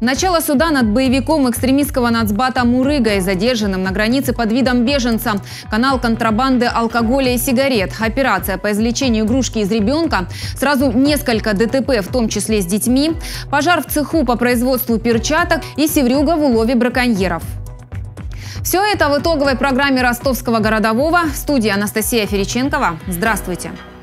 Начало суда над боевиком экстремистского нацбата Мурыгой, задержанным на границе под видом беженца. Канал контрабанды алкоголя и сигарет. Операция по извлечению игрушки из ребенка. Сразу несколько ДТП, в том числе с детьми. Пожар в цеху по производству перчаток и севрюга в улове браконьеров. Все это в итоговой программе ростовского городового. В студии Анастасия Фериченкова. Здравствуйте. Здравствуйте.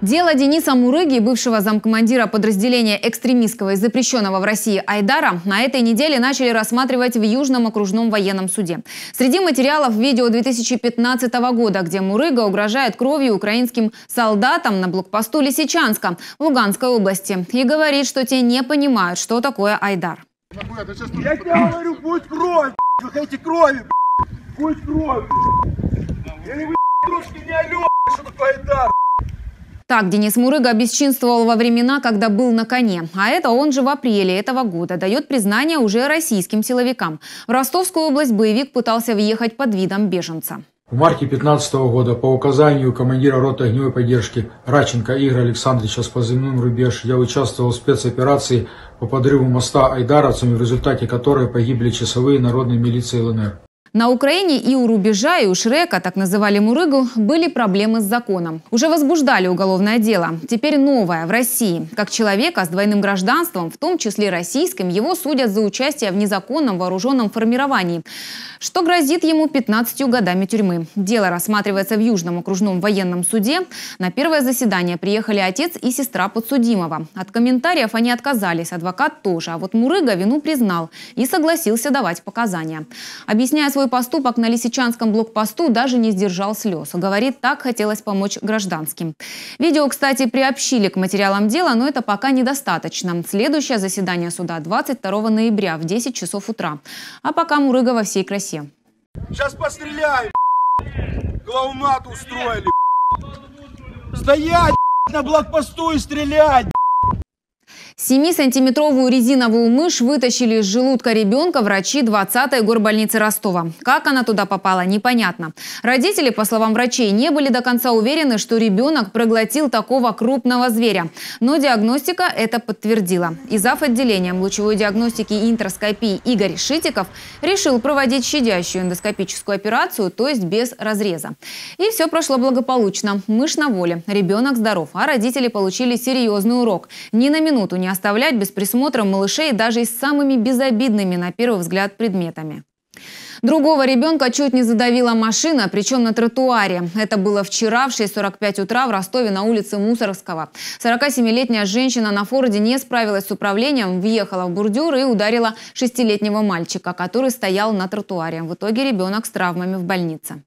Дело Дениса Мурыги, бывшего замкомандира подразделения экстремистского и запрещенного в России Айдара, на этой неделе начали рассматривать в Южном окружном военном суде. Среди материалов видео 2015 года, где Мурыга угрожает кровью украинским солдатам на блокпосту Лисичанска в Луганской области и говорит, что те не понимают, что такое Айдар. Я тебе говорю, будь кровь, вы хотите крови, будь кровь. Или вы, дружки, не алё, что такое Айдар, так Денис Мурыга бесчинствовал во времена, когда был на коне. А это он же в апреле этого года дает признание уже российским силовикам. В Ростовскую область боевик пытался въехать под видом беженца. В марте 2015 года по указанию командира роты огневой поддержки Раченко Игоря Александровича с позывным «Рубеж» я участвовал в спецоперации по подрыву моста айдаровцами, в результате которой погибли часовые народной милиции ЛНР. На Украине и у рубежа, и у Шрека, так называли Мурыгу, были проблемы с законом. Уже возбуждали уголовное дело. Теперь новое, в России. Как человека с двойным гражданством, в том числе российским, его судят за участие в незаконном вооруженном формировании, что грозит ему 15 годами тюрьмы. Дело рассматривается в Южном окружном военном суде. На первое заседание приехали отец и сестра подсудимого. От комментариев они отказались, адвокат тоже. А вот Мурыга вину признал и согласился давать показания. Объясняя свой поступок на Лисичанском блокпосту даже не сдержал слез. Говорит, так хотелось помочь гражданским. Видео, кстати, приобщили к материалам дела, но это пока недостаточно. Следующее заседание суда 22 ноября в 10 часов утра. А пока Мурыга во всей красе. Сейчас постреляю, Клоунат устроили, Стоять на блокпосту и стрелять! Семи-сантиметровую резиновую мышь вытащили из желудка ребенка врачи 20-й горбольницы Ростова. Как она туда попала, непонятно. Родители, по словам врачей, не были до конца уверены, что ребенок проглотил такого крупного зверя. Но диагностика это подтвердила. И зав. отделением лучевой диагностики и интроскопии Игорь Шитиков решил проводить щадящую эндоскопическую операцию, то есть без разреза. И все прошло благополучно. Мышь на воле, ребенок здоров, а родители получили серьезный урок. Ни на минуту не оставлять без присмотра малышей даже и с самыми безобидными на первый взгляд предметами. Другого ребенка чуть не задавила машина, причем на тротуаре. Это было вчера в 6.45 утра в Ростове на улице Мусоровского. 47-летняя женщина на Форде не справилась с управлением, въехала в бурдюр и ударила шестилетнего мальчика, который стоял на тротуаре. В итоге ребенок с травмами в больнице.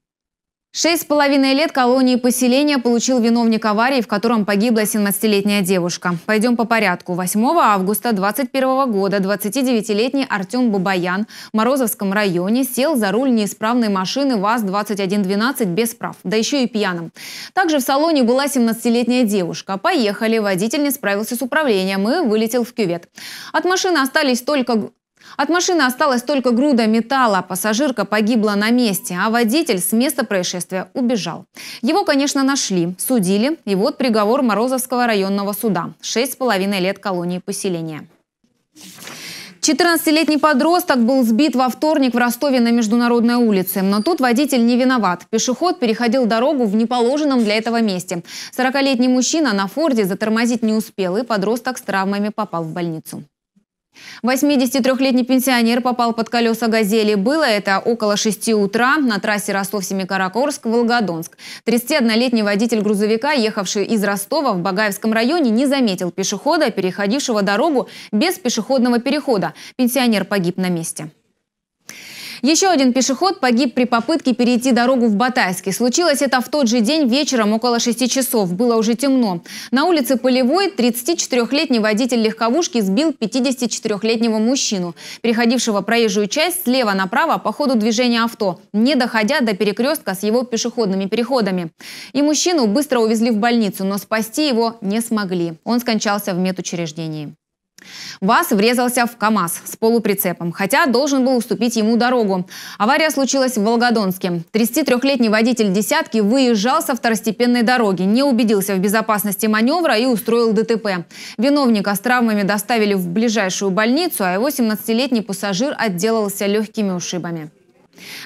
Шесть с половиной лет колонии поселения получил виновник аварии, в котором погибла 17-летняя девушка. Пойдем по порядку. 8 августа 2021 года 29-летний Артем Бабаян в Морозовском районе сел за руль неисправной машины ВАЗ-2112 без прав, да еще и пьяным. Также в салоне была 17-летняя девушка. Поехали, водитель не справился с управлением и вылетел в кювет. От машины остались только от машины осталась только груда металла. А пассажирка погибла на месте, а водитель с места происшествия убежал. Его, конечно, нашли, судили. И вот приговор Морозовского районного суда. Шесть с половиной лет колонии поселения. 14-летний подросток был сбит во вторник в Ростове на Международной улице. Но тут водитель не виноват. Пешеход переходил дорогу в неположенном для этого месте. 40-летний мужчина на «Форде» затормозить не успел, и подросток с травмами попал в больницу. 83-летний пенсионер попал под колеса «Газели». Было это около 6 утра на трассе Ростов-Семикаракорск-Волгодонск. 31-летний водитель грузовика, ехавший из Ростова в Багаевском районе, не заметил пешехода, переходившего дорогу без пешеходного перехода. Пенсионер погиб на месте. Еще один пешеход погиб при попытке перейти дорогу в Батайске. Случилось это в тот же день вечером около 6 часов. Было уже темно. На улице Полевой 34-летний водитель легковушки сбил 54-летнего мужчину, переходившего проезжую часть слева направо по ходу движения авто, не доходя до перекрестка с его пешеходными переходами. И мужчину быстро увезли в больницу, но спасти его не смогли. Он скончался в медучреждении. ВАЗ врезался в КАМАЗ с полуприцепом, хотя должен был уступить ему дорогу. Авария случилась в Волгодонске. 33-летний водитель «десятки» выезжал со второстепенной дороги, не убедился в безопасности маневра и устроил ДТП. Виновника с травмами доставили в ближайшую больницу, а его 17-летний пассажир отделался легкими ушибами.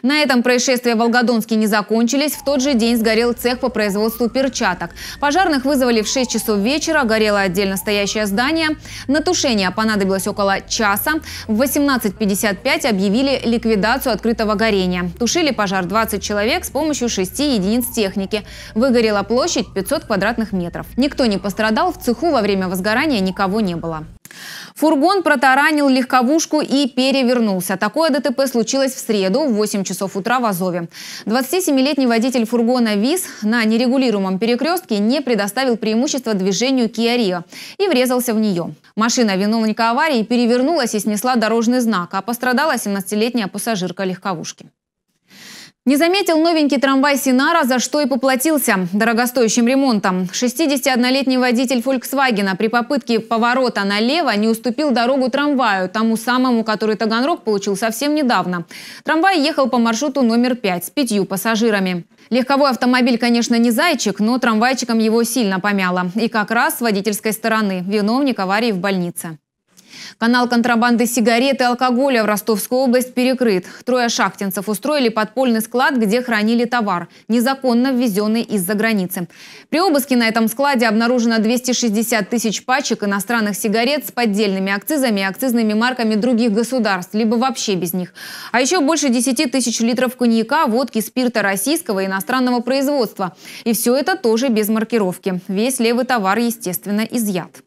На этом происшествия в Волгодонске не закончились. В тот же день сгорел цех по производству перчаток. Пожарных вызвали в 6 часов вечера, горело отдельно стоящее здание. На тушение понадобилось около часа. В 18.55 объявили ликвидацию открытого горения. Тушили пожар 20 человек с помощью 6 единиц техники. Выгорела площадь 500 квадратных метров. Никто не пострадал, в цеху во время возгорания никого не было. Фургон протаранил легковушку и перевернулся. Такое ДТП случилось в среду в 8 часов утра в Азове. 27-летний водитель фургона ВИЗ на нерегулируемом перекрестке не предоставил преимущество движению Kia Rio и врезался в нее. Машина виновника аварии перевернулась и снесла дорожный знак, а пострадала 17-летняя пассажирка легковушки. Не заметил новенький трамвай «Синара», за что и поплатился дорогостоящим ремонтом. 61-летний водитель «Фольксвагена» при попытке поворота налево не уступил дорогу трамваю, тому самому, который Таганрог получил совсем недавно. Трамвай ехал по маршруту номер 5 с пятью пассажирами. Легковой автомобиль, конечно, не зайчик, но трамвайчиком его сильно помяло. И как раз с водительской стороны. Виновник аварии в больнице. Канал контрабанды сигарет и алкоголя в Ростовскую область перекрыт. Трое шахтинцев устроили подпольный склад, где хранили товар, незаконно ввезенный из-за границы. При обыске на этом складе обнаружено 260 тысяч пачек иностранных сигарет с поддельными акцизами и акцизными марками других государств, либо вообще без них. А еще больше 10 тысяч литров коньяка, водки, спирта российского и иностранного производства. И все это тоже без маркировки. Весь левый товар, естественно, изъят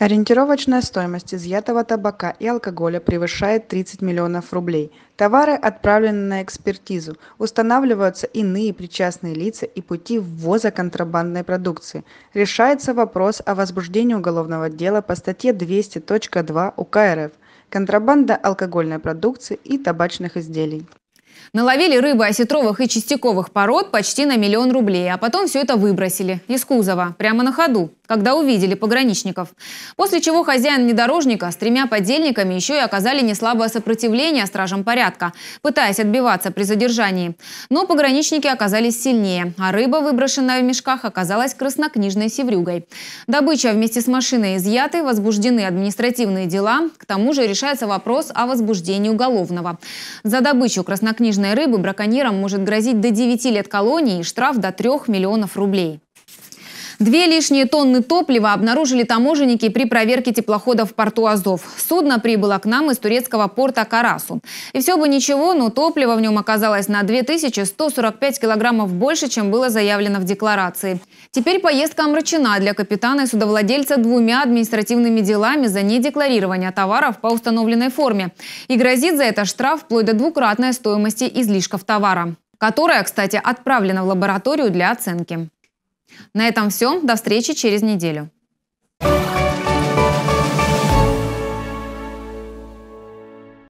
ориентировочная стоимость изъятого табака и алкоголя превышает 30 миллионов рублей товары отправлены на экспертизу устанавливаются иные причастные лица и пути ввоза контрабандной продукции решается вопрос о возбуждении уголовного дела по статье 200.2 ук рф контрабанда алкогольной продукции и табачных изделий Наловили рыбы осетровых и чистяковых пород почти на миллион рублей, а потом все это выбросили из кузова, прямо на ходу, когда увидели пограничников. После чего хозяин внедорожника с тремя подельниками еще и оказали неслабое сопротивление стражам порядка, пытаясь отбиваться при задержании. Но пограничники оказались сильнее, а рыба, выброшенная в мешках, оказалась краснокнижной севрюгой. Добыча вместе с машиной изъяты, возбуждены административные дела, к тому же решается вопрос о возбуждении уголовного. За добычу краснокнижной книжной рыбы браконьерам может грозить до 9 лет колонии и штраф до 3 миллионов рублей. Две лишние тонны топлива обнаружили таможенники при проверке теплохода в порту Азов. Судно прибыло к нам из турецкого порта Карасу. И все бы ничего, но топливо в нем оказалось на 2145 килограммов больше, чем было заявлено в декларации. Теперь поездка омрачена для капитана и судовладельца двумя административными делами за недекларирование товаров по установленной форме. И грозит за это штраф вплоть до двукратной стоимости излишков товара которая, кстати, отправлена в лабораторию для оценки. На этом все. До встречи через неделю.